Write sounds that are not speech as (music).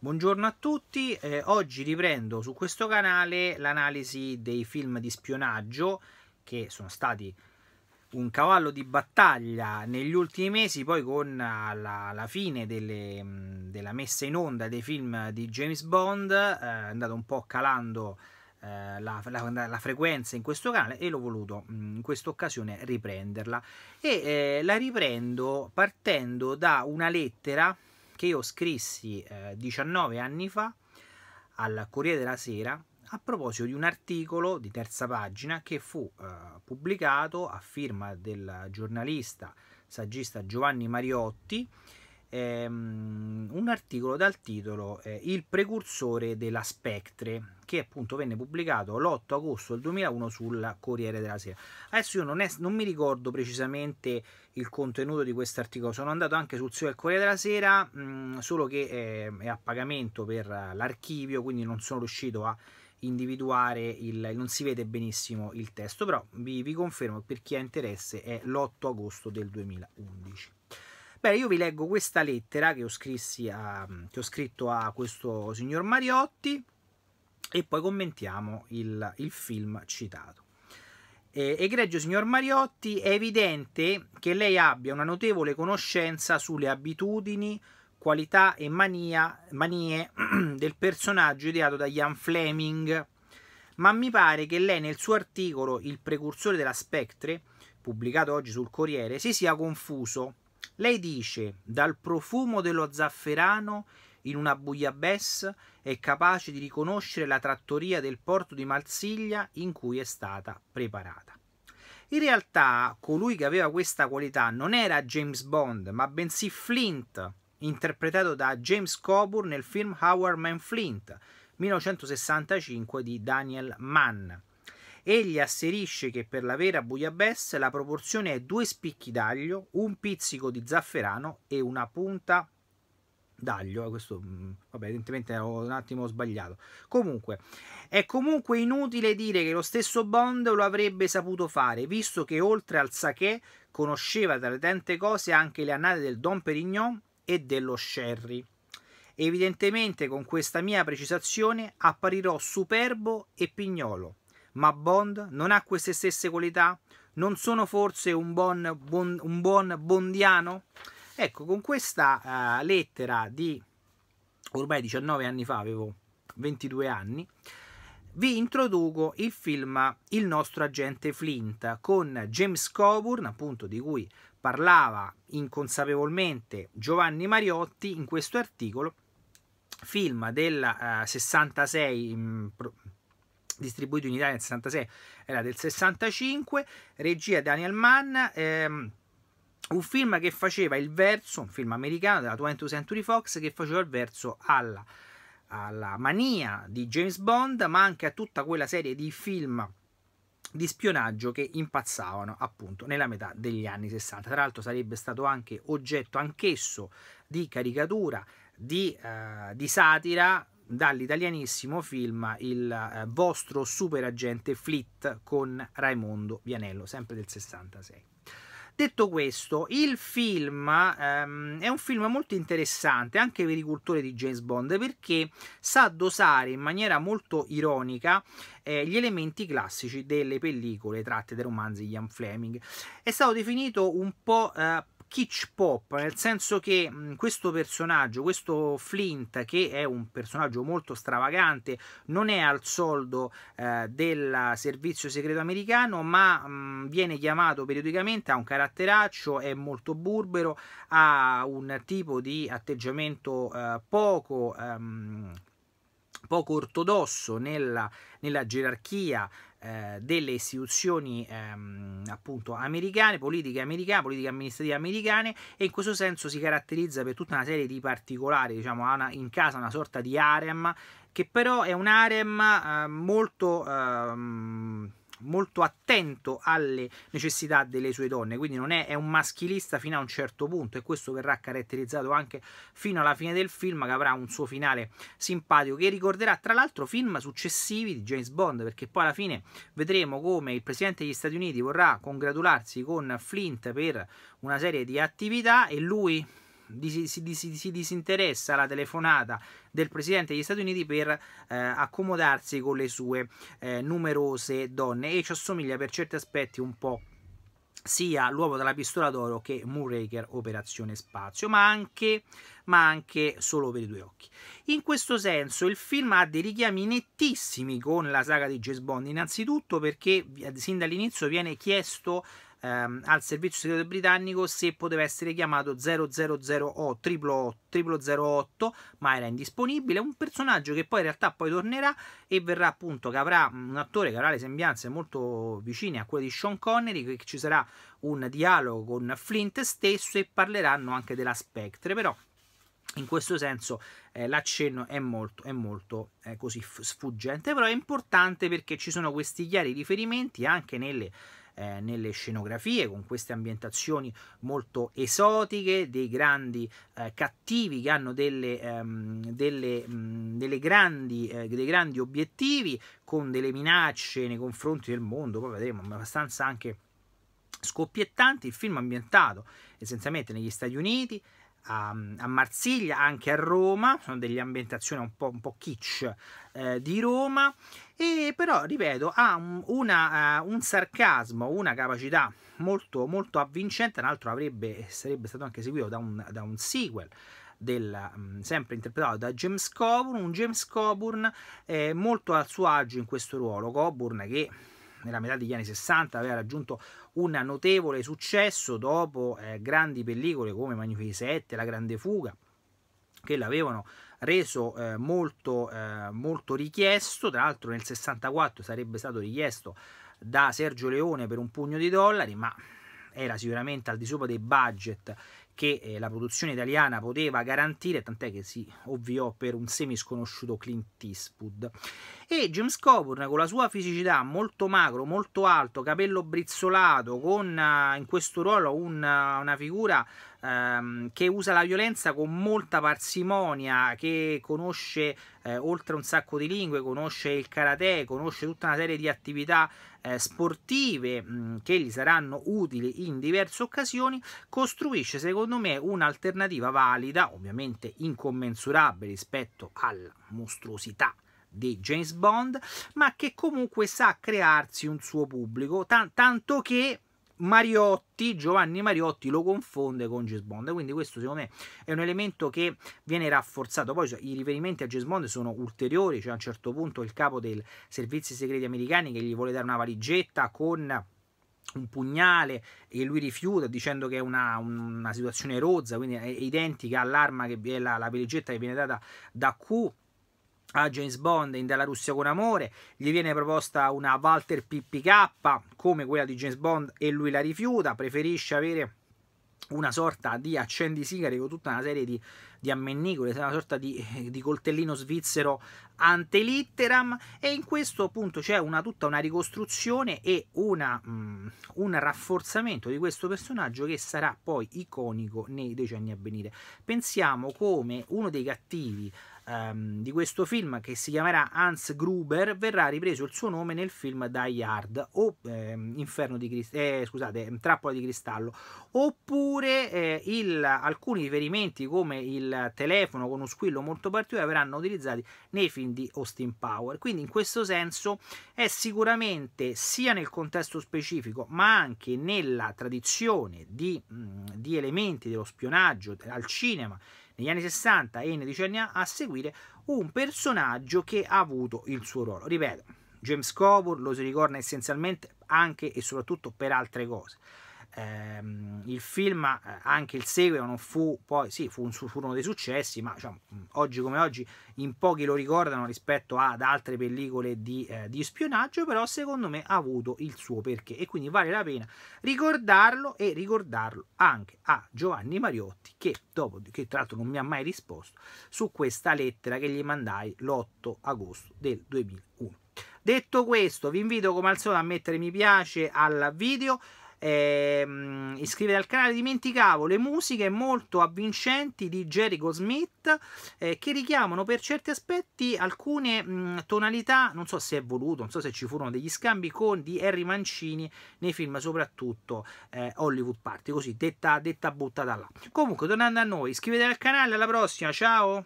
Buongiorno a tutti, eh, oggi riprendo su questo canale l'analisi dei film di spionaggio che sono stati un cavallo di battaglia negli ultimi mesi, poi con la, la fine delle, mm, della messa in onda dei film di James Bond eh, è andato un po' calando eh, la, la, la, frequenza in questo canale e l'ho voluto mm, in questa occasione riprenderla e eh, la riprendo partendo da una lettera che io scrissi eh, 19 anni fa al Corriere della Sera a proposito di un articolo di terza pagina che fu eh, pubblicato a firma del giornalista saggista Giovanni Mariotti ehm, un articolo dal titolo eh, Il precursore della Spectre, che appunto venne pubblicato l'8 agosto del 2001 sul Corriere della Sera. Adesso io non, è, non mi ricordo precisamente il contenuto di questo articolo, sono andato anche sul sito del Corriere della Sera, mh, mm, solo che eh, è a pagamento per l'archivio, quindi non sono riuscito a individuare il non si vede benissimo il testo però vi, vi confermo per chi ha interesse è l'8 agosto del 2011 Bene, io vi leggo questa lettera che ho, a, che ho scritto a questo signor Mariotti e poi commentiamo il, il film citato. egregio signor Mariotti, è evidente che lei abbia una notevole conoscenza sulle abitudini, qualità e mania, manie (clears throat) del personaggio ideato da Ian Fleming, ma mi pare che lei nel suo articolo Il precursore della Spectre, pubblicato oggi sul Corriere, si sia confuso lei dice, dal profumo dello zafferano in una buiabessa è capace di riconoscere la trattoria del porto di Marsiglia in cui è stata preparata. In realtà colui che aveva questa qualità non era James Bond, ma bensì Flint, interpretato da James Coburn nel film Howard Man Flint 1965 di Daniel Mann. Egli asserisce che per la vera bouillabaisse la proporzione è due spicchi d'aglio, un pizzico di zafferano e una punta d'aglio. Eh, questo, mm, vabbè, evidentemente ho un attimo sbagliato. Comunque, è comunque inutile dire che lo stesso Bond lo avrebbe saputo fare, visto che oltre al sake conosceva tra le tante cose anche le annate del Don Perignon e dello Sherry. Evidentemente con questa mia precisazione apparirò superbo e pignolo. Ma Bond non ha queste stesse qualità? Non sono forse un buon, bon, un buon bondiano? Ecco, con questa uh, lettera di ormai 19 anni fa, avevo 22 anni, vi introduco il film Il nostro agente Flint con James Coburn, appunto di cui parlava inconsapevolmente Giovanni Mariotti in questo articolo, film del uh, 66, mh, distribuito in Italia nel 66, era del 65, regia Daniel Mann, ehm, un film che faceva il verso, un film americano della 20th Century Fox, che faceva il verso alla, alla mania di James Bond, ma anche a tutta quella serie di film di spionaggio che impazzavano appunto nella metà degli anni 60. Tra l'altro sarebbe stato anche oggetto anch'esso di caricatura, di, eh, di satira, dall'italianissimo film Il eh, vostro agente Flit con Raimondo Vianello, sempre del 66. Detto questo, il film ehm, è un film molto interessante anche per i cultori di James Bond perché sa dosare in maniera molto ironica eh, gli elementi classici delle pellicole tratte dai romanzi di Ian Fleming. È stato definito un po' eh, kitsch pop, nel senso che questo personaggio, questo Flint, che è un personaggio molto stravagante, non è al soldo eh, del servizio segreto americano, ma mh, viene chiamato periodicamente, ha un caratteraccio, è molto burbero, ha un tipo di atteggiamento eh, poco... Ehm, poco ortodosso nella, nella gerarchia eh, delle istituzioni ehm, appunto americane, politiche americane, politiche amministrative americane e in questo senso si caratterizza per tutta una serie di particolari, diciamo ha in casa una sorta di harem che però è un harem eh, molto... Eh, molto attento alle necessità delle sue donne, quindi non è, è, un maschilista fino a un certo punto e questo verrà caratterizzato anche fino alla fine del film che avrà un suo finale simpatico che ricorderà tra l'altro film successivi di James Bond perché poi alla fine vedremo come il presidente degli Stati Uniti vorrà congratularsi con Flint per una serie di attività e lui si, si, si, disinteressa la telefonata del presidente degli Stati Uniti per eh, accomodarsi con le sue eh, numerose donne e ci assomiglia per certi aspetti un po' sia l'uomo della pistola d'oro che Moonraker Operazione Spazio, ma anche, ma anche solo per i due occhi. In questo senso il film ha dei richiami nettissimi con la saga di James Bond, innanzitutto perché eh, sin dall'inizio viene chiesto ehm, al servizio segreto britannico se poteva essere chiamato 0008 ma era indisponibile un personaggio che poi in realtà poi tornerà e verrà appunto che avrà un attore che avrà le sembianze molto vicine a quelle di Sean Connery che ci sarà un dialogo con Flint stesso e parleranno anche della Spectre però in questo senso eh, l'accenno è molto, è molto eh, così sfuggente, però è importante perché ci sono questi chiari riferimenti anche nelle eh, nelle scenografie, con queste ambientazioni molto esotiche, dei grandi eh, cattivi che hanno delle, ehm, delle, mh, mm, delle grandi, eh, dei grandi obiettivi, con delle minacce nei confronti del mondo, poi vedremo abbastanza anche scoppiettanti. Il film ambientato essenzialmente negli Stati Uniti, a, a, Marsiglia, anche a Roma, sono delle ambientazioni un po', un po kitsch eh, di Roma, e però, ripeto, ha un, una, uh, un sarcasmo, una capacità molto, molto avvincente, tra l'altro avrebbe, sarebbe stato anche seguito da un, da un sequel. Del, mm, sempre interpretato da James Coburn, un James Coburn eh, molto al suo agio in questo ruolo, Coburn che nella metà degli anni 60 aveva raggiunto un notevole successo dopo eh, grandi pellicole come Magnifici 7, La Grande Fuga, che l'avevano reso eh, molto, eh, molto richiesto, tra l'altro nel 64 sarebbe stato richiesto da Sergio Leone per un pugno di dollari, ma era sicuramente al di sopra dei budget che eh, la produzione italiana poteva garantire, tant'è che si ovviò per un semi sconosciuto Clint Eastwood. E James Coburn con la sua fisicità molto magro, molto alto, capello brizzolato, con uh, in questo ruolo un, uh, una figura um, che usa la violenza con molta parsimonia, che conosce eh, oltre un sacco di lingue, conosce il karate, conosce tutta una serie di attività eh, sportive mh, mm, che gli saranno utili in diverse occasioni, costruisce secondo secondo me un'alternativa valida, ovviamente incommensurabile rispetto alla mostruosità di James Bond, ma che comunque sa crearsi un suo pubblico, tanto che Mariotti, Giovanni Mariotti lo confonde con James Bond, quindi questo secondo me è un elemento che viene rafforzato. Poi cioè, i riferimenti a James Bond sono ulteriori, cioè a un certo punto il capo dei servizi segreti americani che gli vuole dare una valigetta con un pugnale e lui rifiuta dicendo che è una, una situazione rozza, quindi è identica all'arma che è la, la perigetta che viene data da Q a James Bond in Della Russia con amore, gli viene proposta una Walter PPK come quella di James Bond e lui la rifiuta, preferisce avere una sorta di accendi con tutta una serie di di Ammennicoli, una sorta di, eh, di coltellino svizzero ante litteram e in questo appunto c'è una, tutta una ricostruzione e una, um, un rafforzamento di questo personaggio che sarà poi iconico nei decenni a venire. Pensiamo come uno dei cattivi um, di questo film che si chiamerà Hans Gruber verrà ripreso il suo nome nel film Die Hard o eh, Inferno di Crist- eh, scusate, Trappola di Cristallo oppure eh, il, alcuni riferimenti come il del telefono con uno squillo molto particolare verranno utilizzati nei film di Austin Power. Quindi in questo senso è sicuramente sia nel contesto specifico ma anche nella tradizione di, di elementi dello spionaggio al cinema negli anni 60 e nei decenni a seguire un personaggio che ha avuto il suo ruolo. Ripeto, James Coburn lo si ricorda essenzialmente anche e soprattutto per altre cose ehm, il film, eh, anche il seguito, non fu poi, sì, fu un, furono dei successi, ma diciamo, mm, oggi come oggi in pochi lo ricordano rispetto ad altre pellicole di, eh, di spionaggio, però secondo me ha avuto il suo perché e quindi vale la pena ricordarlo e ricordarlo anche a Giovanni Mariotti che, dopo, che tra l'altro non mi ha mai risposto su questa lettera che gli mandai l'8 agosto del 2001. Detto questo, vi invito come al solito a mettere mi piace al video, ehm, iscrivetevi al canale, dimenticavo le musiche molto avvincenti di Jericho Smith eh, che richiamano per certi aspetti alcune mh, tonalità, non so se è voluto, non so se ci furono degli scambi con di Harry Mancini nei film soprattutto eh, Hollywood Party, così detta, detta buttata là. Comunque tornando a noi, iscrivetevi al canale, alla prossima, ciao!